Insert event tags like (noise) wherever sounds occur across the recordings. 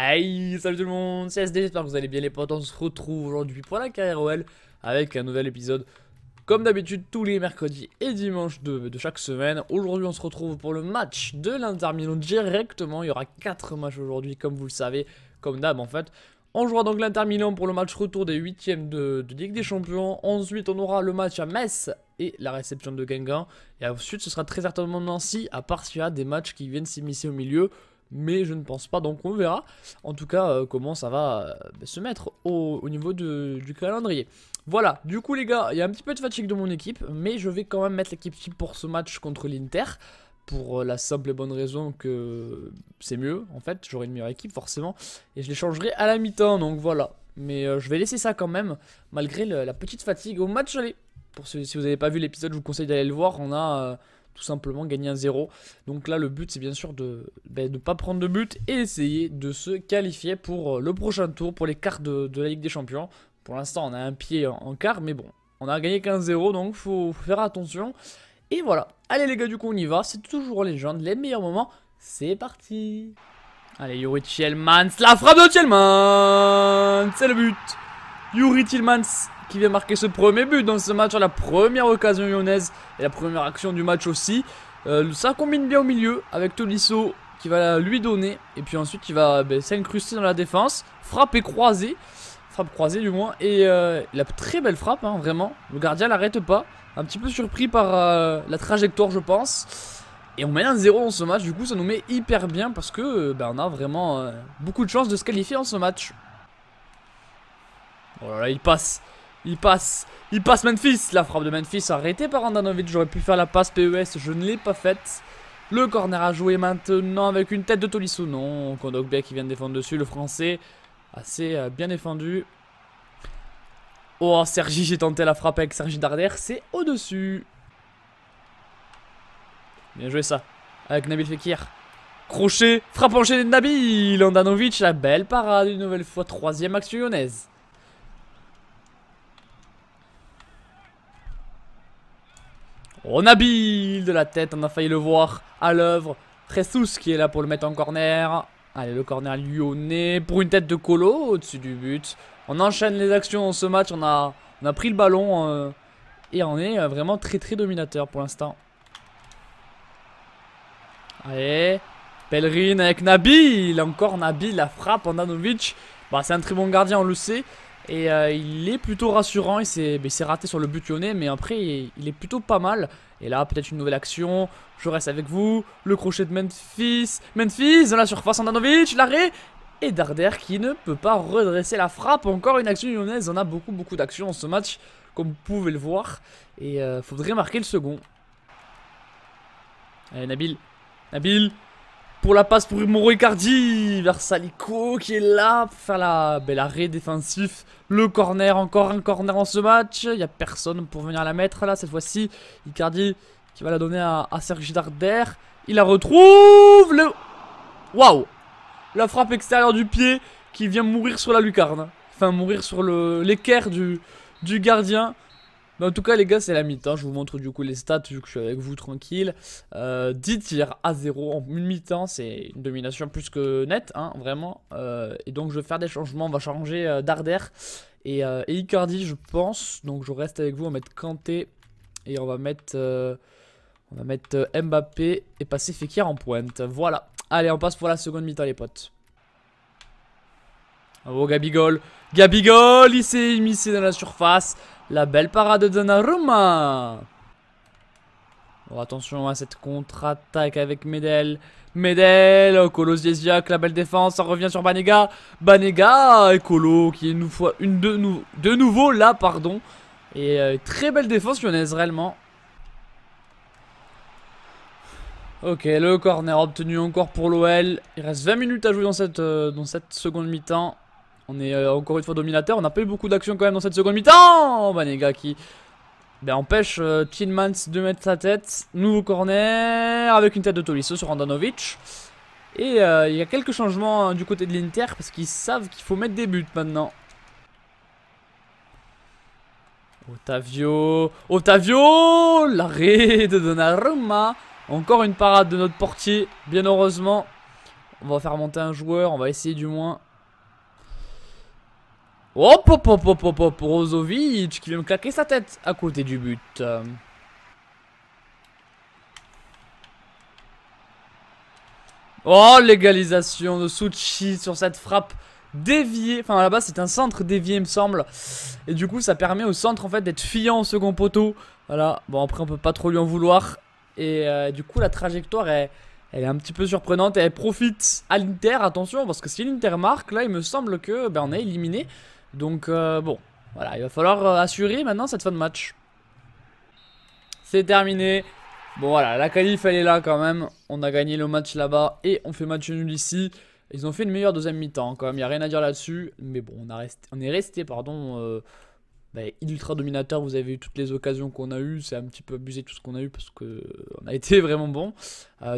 Hey, salut tout le monde, c'est SD, j'espère que vous allez bien les potes, on se retrouve aujourd'hui pour la carrière OL avec un nouvel épisode comme d'habitude tous les mercredis et dimanches de, chaque semaine. Aujourd'hui on se retrouve pour le match de l'Inter Milan directement, il y aura 4 matchs aujourd'hui comme vous le savez, comme d'hab en fait. On jouera donc l'Inter Milan pour le match retour des 8ème de, Ligue des Champions. Ensuite, on aura le match à Metz et la réception de Guingamp. Et ensuite, ce sera très certainement Nancy, à part s'il y a des matchs qui viennent s'immiscer au milieu mais je ne pense pas, donc on verra en tout cas euh, comment ça va euh, se mettre au, niveau du calendrier. Voilà, du coup les gars, il y a un petit peu de fatigue de mon équipe, mais je vais quand même mettre l'équipe type pour ce match contre l'Inter, pour euh, la simple et bonne raison que c'est mieux, en fait, j'aurai une meilleure équipe forcément, et je les changerai à la mi-temps, donc voilà. Mais je vais laisser ça quand même, malgré la petite fatigue au match allez, Pour si vous n'avez pas vu l'épisode, je vous conseille d'aller le voir, on a tout simplement gagner un 0. Donc là, le but, c'est bien sûr de ne ben, pas prendre de but et essayer de se qualifier pour euh, le prochain tour, pour les quarts de, la Ligue des Champions. Pour l'instant, on a un pied en, quart, mais bon, on a gagné 15-0, donc faut faire attention. Et voilà. Allez les gars, du coup on y va. C'est toujours légende, les meilleurs moments. C'est parti. Allez, Yuri Tielmans, La frappe de Tielmans C'est le but. Yuri Tillmans qui vient marquer ce premier but dans ce match à la première occasion lyonnaise et la première action du match aussi. Euh, ça combine bien au milieu avec Tolisso qui va lui donner et puis ensuite il va ben, s'incruster dans la défense, frapper croisé. frappe croisée du moins et euh, la très belle frappe hein, vraiment. Le gardien l'arrête pas, un petit peu surpris par euh, la trajectoire je pense. Et on met un 0 dans ce match, du coup ça nous met hyper bien parce que ben, a vraiment beaucoup de chances de se qualifier en ce match. Oh là là, il passe. Il passe. Il passe Memphis. La frappe de Memphis arrêtée par Andanovic. J'aurais pu faire la passe PES. Je ne l'ai pas faite. Le corner à jouer maintenant avec une tête de Tolisso. Non, Kondogbia qui vient de défendre dessus. Le français assez euh, bien défendu. Oh, Sergi, j'ai tenté la frappe avec Sergi Darder. C'est au-dessus. Bien joué ça. Avec Nabil Fekir. Crochet, frappe enchaînée de Nabil. Andanovic, la belle parade une nouvelle fois. Troisième action lyonnaise. On Nabil de la tête, on a failli le voir à l'œuvre. Ressus qui est là pour le mettre en corner. Allez, le corner lui au nez pour une tête de colo au-dessus du but. On enchaîne les actions dans ce match, on a, on a pris le ballon euh, et on est euh, vraiment très très dominateur pour l'instant. Allez, Pellerine avec Nabil, encore Nabil, la frappe, Andanovic. Bah, c'est un très bon gardien, on le sait. Et euh, il est plutôt rassurant, il s'est raté sur le but lyonnais, mais après il, est plutôt pas mal. Et là, peut-être une nouvelle action, je reste avec vous, le crochet de Memphis, Memphis dans la surface, Andanovic, l'arrêt et Darder qui ne peut pas redresser la frappe. Encore une action lyonnaise, on a beaucoup beaucoup d'actions en ce match, comme vous pouvez le voir. Et euh, faudrait marquer le second. Allez Nabil, Nabil, pour la passe pour Moro Icardi vers Salico qui est là pour faire la belle arrêt défensif. Le corner, encore un corner en ce match. Il n'y a personne pour venir la mettre là cette fois-ci. Icardi qui va la donner à, à Sergi Darder. Il la retrouve. Le... Waouh La frappe extérieure du pied qui vient mourir sur la lucarne. Enfin mourir sur l'équerre du gardien. Mais en tout cas les gars c'est la mi-temps, hein. je vous montre du coup les stats vu que je suis avec vous tranquille. 10 euh, tirs à 0 en mi-temps, c'est une domination plus que nette, hein, vraiment. Euh, et donc je vais faire des changements, on va changer euh, Darder et, Icardi je pense. Donc je reste avec vous, on va mettre Kanté et on va mettre, on va mettre Mbappé et passer Fekir en pointe. Voilà, allez on passe pour la seconde mi-temps les potes. Oh Gabigol, Gabigol, il s'est immiscé dans la surface. La belle parade de Donnarumma. attention à cette contre-attaque avec Medel. Medel, Colo oh, la belle défense, ça revient sur Banega. Banega et Colo qui est une une de, de nouveau là, pardon. Et euh, très belle défense lyonnaise réellement. Ok, le corner obtenu encore pour l'OL. Il reste 20 minutes à jouer dans cette, euh, dans cette seconde mi-temps. On est euh, encore une fois dominateur. On n'a pas eu beaucoup d'action quand même dans cette seconde mi-temps. Bah, gars qui bah, empêche euh, de mettre sa tête. Nouveau corner avec une tête de Tolisso sur Andanovic. Et euh, il y a quelques changements hein, du côté de l'Inter parce qu'ils savent qu'il faut mettre des buts maintenant. Otavio, Otavio, l'arrêt de Donnarumma. Encore une parade de notre portier, bien heureusement. On va faire monter un joueur, on va essayer du moins Hop, hop, hop, hop, hop, hop, qui vient me claquer sa tête à côté du but. Oh, l'égalisation de Suchi sur cette frappe déviée. Enfin, là-bas, c'est un centre dévié, il me semble. Et du coup, ça permet au centre, en fait, d'être fiant au second poteau. Voilà. Bon, après, on peut pas trop lui en vouloir. Et euh, du coup, la trajectoire, est, elle est un petit peu surprenante. Et elle profite à l'Inter, attention, parce que si l'Inter marque, là, il me semble que ben, on est éliminé. Donc euh, bon, voilà, il va falloir euh, assurer maintenant cette fin de match. C'est terminé. Bon voilà, la qualif elle est là quand même. On a gagné le match là-bas et on fait match nul ici. Ils ont fait une meilleure deuxième mi-temps quand même, il n'y a rien à dire là-dessus. Mais bon, on, a resté, on est resté pardon, euh, bah, ultra dominateur. Vous avez eu toutes les occasions qu'on a eues. C'est un petit peu abusé tout ce qu'on a eu parce qu'on euh, a (laughs) été vraiment bon.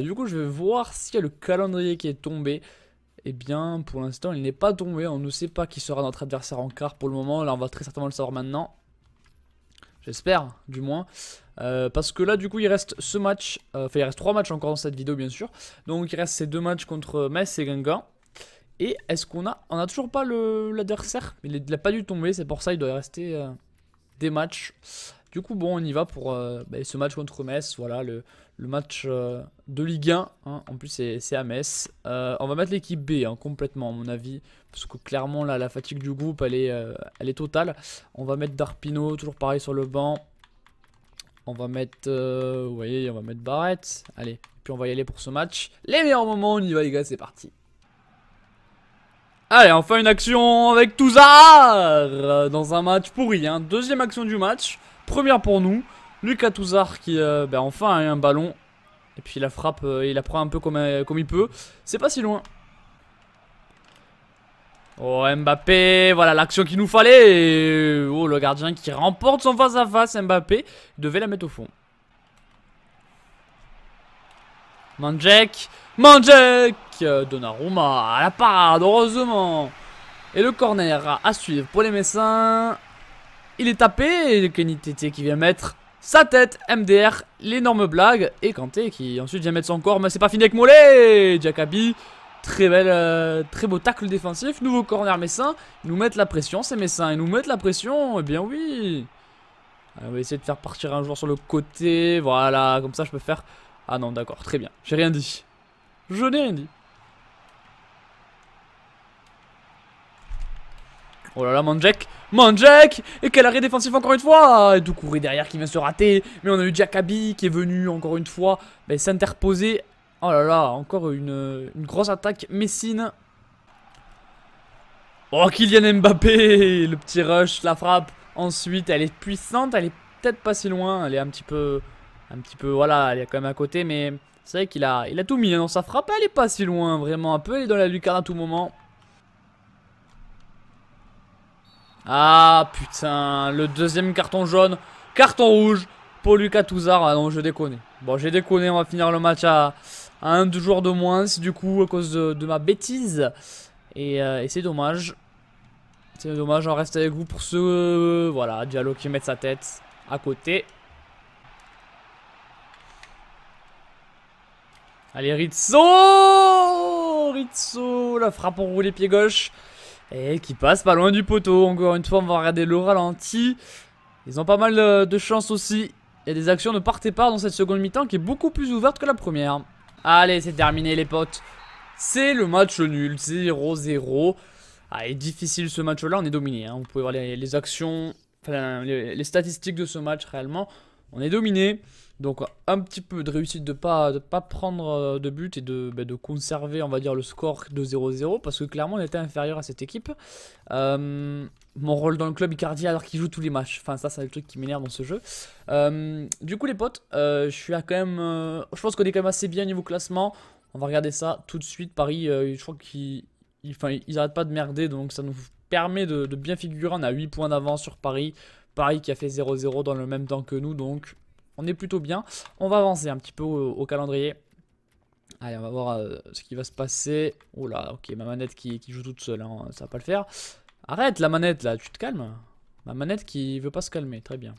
du coup, je vais voir s'il y a le calendrier qui est tombé eh bien, pour l'instant, il n'est pas tombé. On ne sait pas qui sera notre adversaire en quart pour le moment. Là, on va très certainement le savoir maintenant. J'espère, du moins. Euh, parce que là, du coup, il reste ce match. Euh, enfin, il reste trois matchs encore dans cette vidéo, bien sûr. Donc, il reste ces deux matchs contre Metz et Guingamp. Et est-ce qu'on a... On n'a toujours pas l'adversaire. Il n'a pas dû tomber. C'est pour ça il doit rester euh, des matchs. Du coup, bon, on y va pour bah, ce match contre Metz. Voilà, le, le match de Ligue 1. Hein. En plus, c'est à Metz. Euh, on va mettre l'équipe B hein, complètement, à mon avis. Parce que clairement, la fatigue du groupe, elle est, euh, elle est totale. On va mettre Darpino, toujours pareil sur le banc. On va mettre. vous euh, voyez, on va mettre Barrett. Allez, puis on va y aller pour ce match. Les meilleurs moments, on y va, les gars, c'est parti. Allez, enfin une action avec Touzard dans un match pourri. Hein. Deuxième action du match, première pour nous. Lucas Touzard qui, ben, enfin, a un ballon et puis il la frappe, euh, il la prend un peu euh, comme, il peut. C'est pas si loin. Oh Mbappé, voilà l'action qu'il nous fallait. oh le gardien qui remporte son face à face. Mbappé devait la mettre au fond. Manjek, Manjek, euh, Donnarumma à la parade, heureusement. Et le corner à suivre pour les Messins. Il est tapé le Kenny qui vient mettre sa tête, MDR, l'énorme blague, et Kanté qui ensuite vient mettre son corps, mais c'est pas fini avec Mollet Jacabi, très, belle, euh, très beau tacle défensif, nouveau corner Messin, ils nous mettent la pression c'est Messins, ils nous mettent la pression, eh bien oui ah, On va essayer de faire partir un joueur sur le côté, voilà, comme ça je peux faire... Ah non d'accord, très bien, j'ai rien dit, je n'ai rien dit Oh là là, Manjack Manjack Et quel arrêt défensif encore une fois Et ah, courir derrière qui vient se rater. Mais on a eu Jacabi qui est venu encore une fois ben, s'interposer. Oh là là, encore une, grosse attaque Messine. Oh, Kylian Mbappé Le petit rush, la frappe. Ensuite, elle est puissante. Elle est peut-être pas si loin. Elle est un petit peu... Un petit peu, voilà, elle est quand même à côté. Mais c'est vrai qu'il a, il a tout mis hein, dans sa frappe. Elle est pas si loin, vraiment. Un peu, elle est dans la lucarne à tout moment. Ah putain, le deuxième carton jaune. Carton rouge pour Lucas Tuzar ah non, je déconne. Bon, j'ai déconné, on va finir le match à, à un joueur de moins, du coup, à cause de, ma bêtise. Euh, et, c'est dommage. C'est dommage, on reste avec vous pour ce... Euh, voilà, Diallo qui met sa tête à côté. Allez, Rizzo Rizzo, la frappe en Les pied gauche. Et qui passe pas loin du poteau. Encore une fois, on va regarder le ralenti. Ils ont pas mal euh, de, chance aussi. Il y a des actions de part pas dans cette seconde mi-temps qui est beaucoup plus ouverte que la première. Allez, c'est terminé les potes. C'est le match nul, 0-0. Ah, est difficile ce match-là, on est dominé. Hein. Vous pouvez voir les, actions, les, statistiques de ce match réellement. On est dominé. Donc un petit peu de réussite de pas de pas prendre euh, de but et de, ben, de conserver on va dire le score de 0-0 parce que clairement on était inférieur à cette équipe. Euh, mon rôle dans le club Icardi alors qu'il joue tous les matchs. Enfin ça c'est le truc qui m'énerve dans ce jeu. Euh, du coup les potes, je suis quand même je pense qu'on est quand même assez bien niveau classement. On va regarder ça tout de suite Paris je crois qu'ils arrêtent pas de merder donc ça nous permet de, de bien figurer, on a 8 points d'avance sur Paris. Paris qui a fait 0-0 dans le même temps que nous donc on est plutôt bien. On va avancer un petit peu au, calendrier. Allez, on va voir euh, ce qui va se passer. Oh là, ok, ma manette qui, joue toute seule, hein, ça va pas le faire. Arrête la manette là, tu te calmes. Ma manette qui veut pas se calmer, très bien.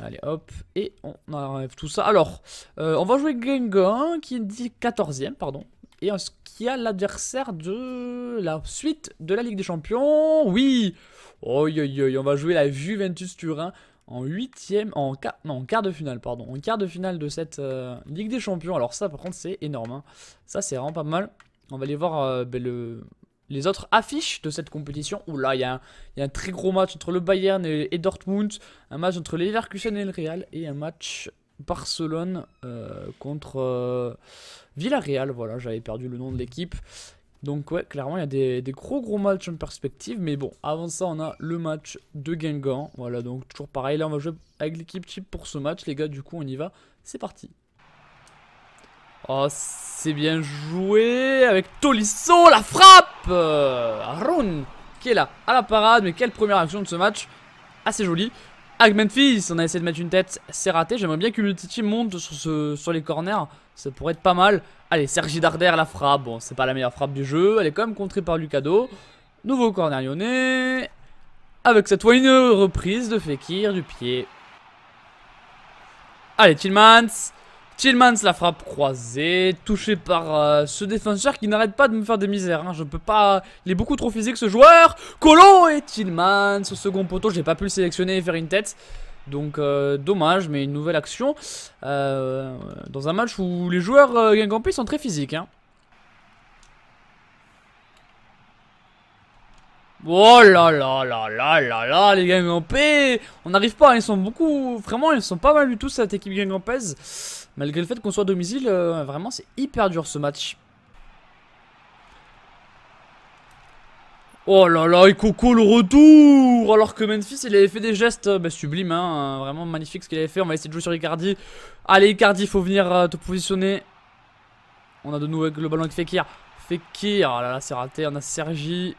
Allez hop, et on enlève tout ça. Alors, euh, on va jouer Gengon qui dit 14ème, pardon. Et qui a l'adversaire de la suite de la Ligue des Champions. Oui Oh, on va jouer la Juventus Turin en huitième, en quart, non, quart de finale, pardon, en quart de finale de cette euh, Ligue des Champions. Alors ça, par contre, c'est énorme. Hein. Ça, c'est vraiment pas mal. On va aller voir euh, ben, les autres affiches de cette compétition. oula là, il y, a un, très gros match entre le Bayern et, Dortmund, un match entre l'Everkusen et le Real, et un match Barcelone euh, contre Villarreal. Voilà, j'avais perdu le nom de l'équipe. Donc ouais, clairement, il y a des, gros gros matchs en perspective. Mais bon, avant ça, on a le match de Guingamp. Voilà, donc toujours pareil. Là, on va jouer avec l'équipe chip pour ce match, les gars. Du coup, on y va. C'est parti. Oh, c'est bien joué avec Tolisso, la frappe euh, Arun, qui est là à la parade, mais quelle première action de ce match Assez jolie avec on a essayé de mettre une tête, c'est raté. J'aimerais bien que Team monte sur, sur, les corners, ça pourrait être pas mal. Allez, Sergi Darder, la frappe. Bon, c'est pas la meilleure frappe du jeu, elle est quand même contrée par Lucado. Nouveau corner lyonnais. Avec cette fois une reprise de Fekir du pied. Allez, Tillmans. Tillmans la frappe croisée, touché par euh, ce défenseur qui n'arrête pas de me faire des misères. Hein. Je peux pas... Il est beaucoup trop physique ce joueur. Colo et Tillmans au second poteau. J'ai pas pu le sélectionner et faire une tête. Donc euh, dommage, mais une nouvelle action. Euh, dans un match où les joueurs Guingampé sont très physiques. Hein. Oh là là là là là là, les paix On n'arrive pas, hein. ils sont beaucoup... Vraiment, ils sont pas mal du tout cette équipe Guingampèse. Malgré le fait qu'on soit domicile, euh, vraiment c'est hyper dur ce match. Oh là là, et Coco le retour Alors que Memphis, il avait fait des gestes euh, bah, sublimes, hein, euh, vraiment magnifique ce qu'il avait fait. On va essayer de jouer sur Icardi. Allez Icardi, il faut venir te positionner. On a de nouveau le ballon avec Fekir. Fekir, oh là là, c'est raté. On a Sergi.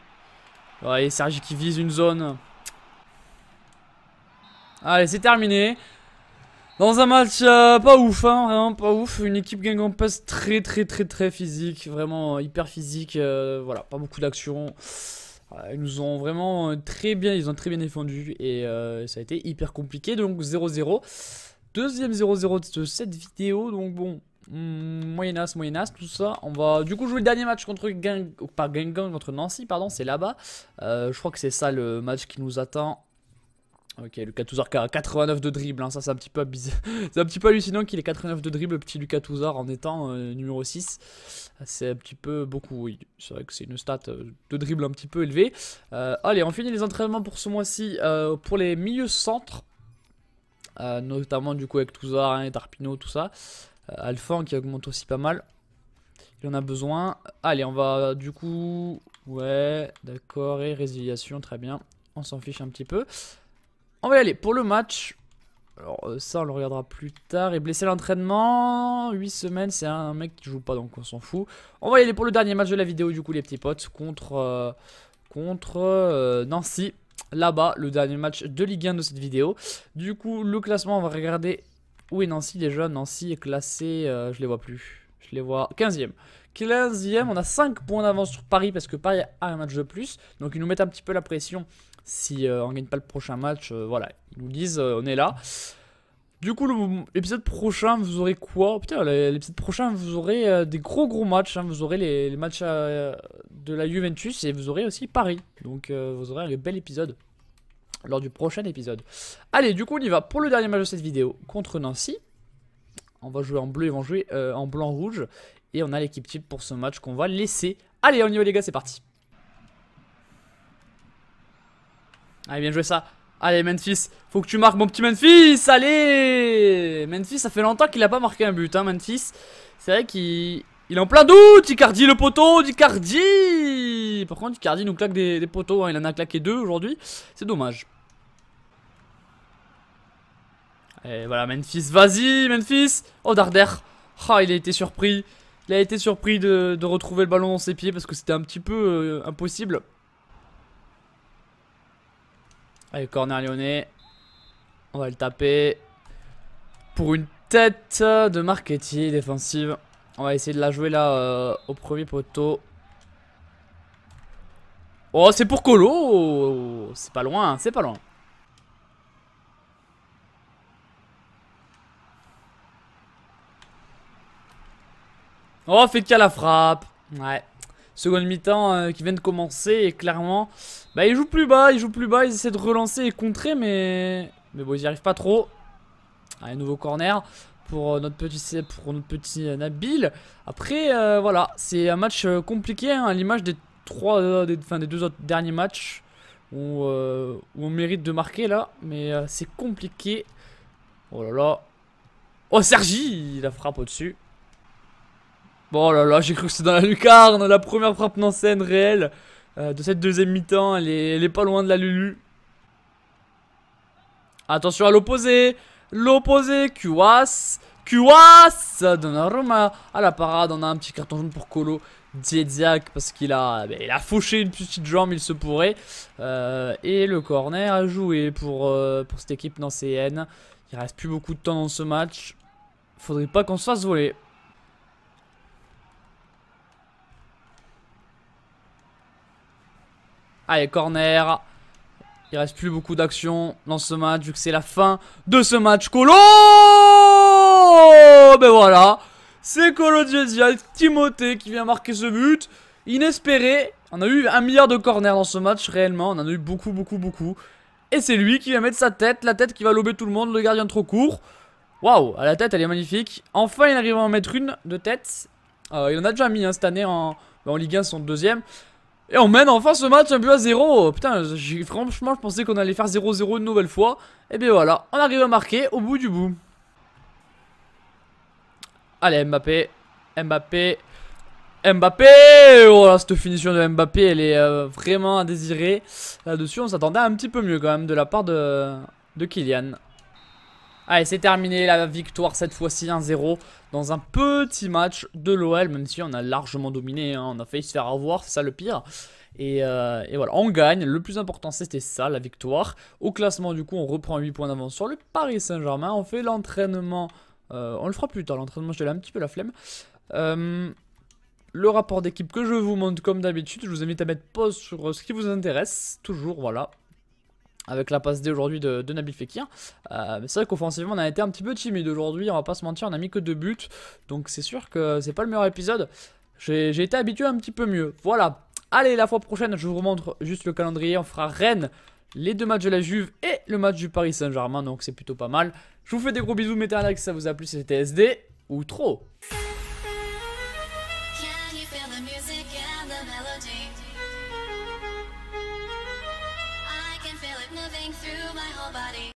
Ouais, Sergi qui vise une zone. Allez, c'est terminé. Dans un match euh, pas ouf, hein, vraiment pas ouf. Une équipe gang passe très très très très physique, vraiment euh, hyper physique. Euh, voilà, pas beaucoup d'action. Ils nous ont vraiment très bien, ils ont très bien défendu et ça a été hyper compliqué. Donc 0-0. Deuxième 0-0 de cette vidéo. Donc bon, hmm, moyenas, tout ça. On va du coup jouer le dernier match contre Gang, contre Nancy, pardon, c'est là-bas. je crois que c'est ça le match qui nous attend Ok, Lucas Touzard qui a 89 de dribble, hein, ça c'est un petit peu bizarre. (laughs) c'est un petit peu hallucinant qu'il ait 89 de dribble, le petit Lucas Touzard en étant euh, numéro 6. C'est un petit peu beaucoup, oui. C'est vrai que c'est une stat euh, de dribble un petit peu élevée. Euh, allez, on finit les entraînements pour ce mois-ci pour les milieux centres. notamment du coup avec Touzard hein, Tarpino, tout ça. Alphan qui augmente aussi pas mal. Il en a besoin. Allez, on va du coup... Ouais, d'accord, et résiliation, très bien. On s'en fiche un petit peu. On va y aller. Pour le match, alors euh, ça on le regardera plus tard. Et blessé l'entraînement, 8 semaines, c'est un, mec qui joue pas donc on s'en fout. On va y aller pour le dernier match de la vidéo du coup les petits potes contre, euh, contre euh, Nancy. Là-bas, le dernier match de Ligue 1 de cette vidéo. Du coup, le classement, on va regarder où est Nancy déjà. Nancy est classé, je je les vois plus. Je les vois 15e. 15e, on a 5 points d'avance sur Paris parce que Paris a un match de plus. Donc ils nous mettent un petit peu la pression si on euh, on gagne pas le prochain match, euh, voilà, ils nous disent euh, on est là. Du coup, l'épisode prochain, vous aurez quoi Putain, l'épisode prochain, vous aurez des gros gros matchs. Hein. Vous aurez les, matchs de la Juventus et vous aurez aussi Paris. Donc, vous aurez un bel épisode lors du prochain épisode. Allez, du coup, on y va pour le dernier match de cette vidéo contre Nancy. On va jouer en bleu, ils vont jouer en blanc-rouge. Et on a l'équipe type pour ce match qu'on va laisser. Allez, on y va les gars, c'est parti Allez, bien joué ça. Allez, Memphis, faut que tu marques mon petit Memphis. Allez Memphis, ça fait longtemps qu'il a pas marqué un but, hein, Memphis. C'est vrai qu'il il est en plein doute. Icardi, le poteau, Icardi. Par contre, Icardi nous claque des, des poteaux. Hein, il en a claqué deux aujourd'hui. C'est dommage. Et voilà, Memphis, vas-y, Memphis. Oh, Darder. Ah, il a été surpris. Il a été surpris de, retrouver le ballon dans ses pieds parce que c'était un petit peu euh, impossible. Allez, corner lyonnais. On va le taper. Pour une tête de marketing défensive. On va essayer de la jouer là euh, au premier poteau. Oh, c'est pour Colo C'est pas loin, hein, c'est pas loin. Oh, fait qu'à la frappe. Ouais seconde mi-temps euh, qui vient de commencer et clairement, bah, ils jouent plus bas, ils jouent plus bas, ils essaient de relancer et contrer, mais, mais bon, ils n'y arrivent pas trop. Un ah, nouveau corner pour euh, notre petit, pour notre petit euh, Nabil. Après, voilà, c'est un match compliqué, hein, à l'image des, trois, des, deux derniers matchs où, on mérite de marquer là, mais c'est compliqué. Oh là là. Oh, Sergi, il la frappe au-dessus. Bon oh là là, j'ai cru que c'était dans la lucarne, la première frappe non réelle euh, de cette deuxième mi-temps, elle, elle est, pas loin de la Lulu. Attention à l'opposé, l'opposé, Kuas, Kuas, Donnarumma, à la parade, on a un petit carton jaune pour Colo, Diediac, parce qu'il a, ben, a fauché une petite jambe, il se pourrait, euh, et le corner a joué pour, euh, pour cette équipe nancéenne, il reste plus beaucoup de temps dans ce match, faudrait pas qu'on se fasse voler. Allez, corner. Il reste plus beaucoup d'action dans ce match, vu que c'est la fin de ce match. Colo Ben voilà, c'est Colo et Timothée qui vient marquer ce but. Inespéré, on a eu un milliard de corners dans ce match, réellement, on en a eu beaucoup, beaucoup, beaucoup. Et c'est lui qui vient mettre sa tête, la tête qui va lober tout le monde, le gardien trop court. Waouh, à la tête, elle est magnifique. Enfin, il arrive à en mettre une de tête. Euh, il en a déjà mis hein, cette année en, en Ligue 1, son deuxième. Et on mène enfin ce match un but à 0 Putain, franchement, je pensais qu'on allait faire 0-0 une nouvelle fois. Et bien voilà, on arrive à marquer au bout du bout. Allez, Mbappé. Mbappé. Mbappé Oh cette finition de Mbappé, elle est euh, vraiment à désirer. Là-dessus, on s'attendait un petit peu mieux quand même de la part de, de Kylian. Allez, c'est terminé, la victoire cette fois-ci 1-0 dans un petit match de l'OL, même si on a largement dominé, hein. on a failli se faire avoir, c'est ça le pire. Euh, et, voilà, on gagne, le plus important c'était ça, la victoire. Au classement du coup, on reprend 8 points d'avance sur le Paris Saint-Germain, on fait l'entraînement, euh, on le fera plus tard, l'entraînement j'ai un petit peu la flemme. Euh, le rapport d'équipe que je vous montre comme d'habitude, je vous invite à mettre pause sur ce qui vous intéresse, toujours voilà, avec la passe D aujourd'hui de, Nabil Fekir. Euh, c'est vrai qu'offensivement, on a été un petit peu timide aujourd'hui, on va pas se mentir, on a mis que deux buts. Donc c'est sûr que c'est pas le meilleur épisode. J'ai été habitué un petit peu mieux. Voilà. Allez, la fois prochaine, je vous remontre juste le calendrier. On fera Rennes, les deux matchs de la Juve et le match du Paris Saint-Germain. Donc c'est plutôt pas mal. Je vous fais des gros bisous, mettez un like si ça vous a plu, c'était SD ou trop.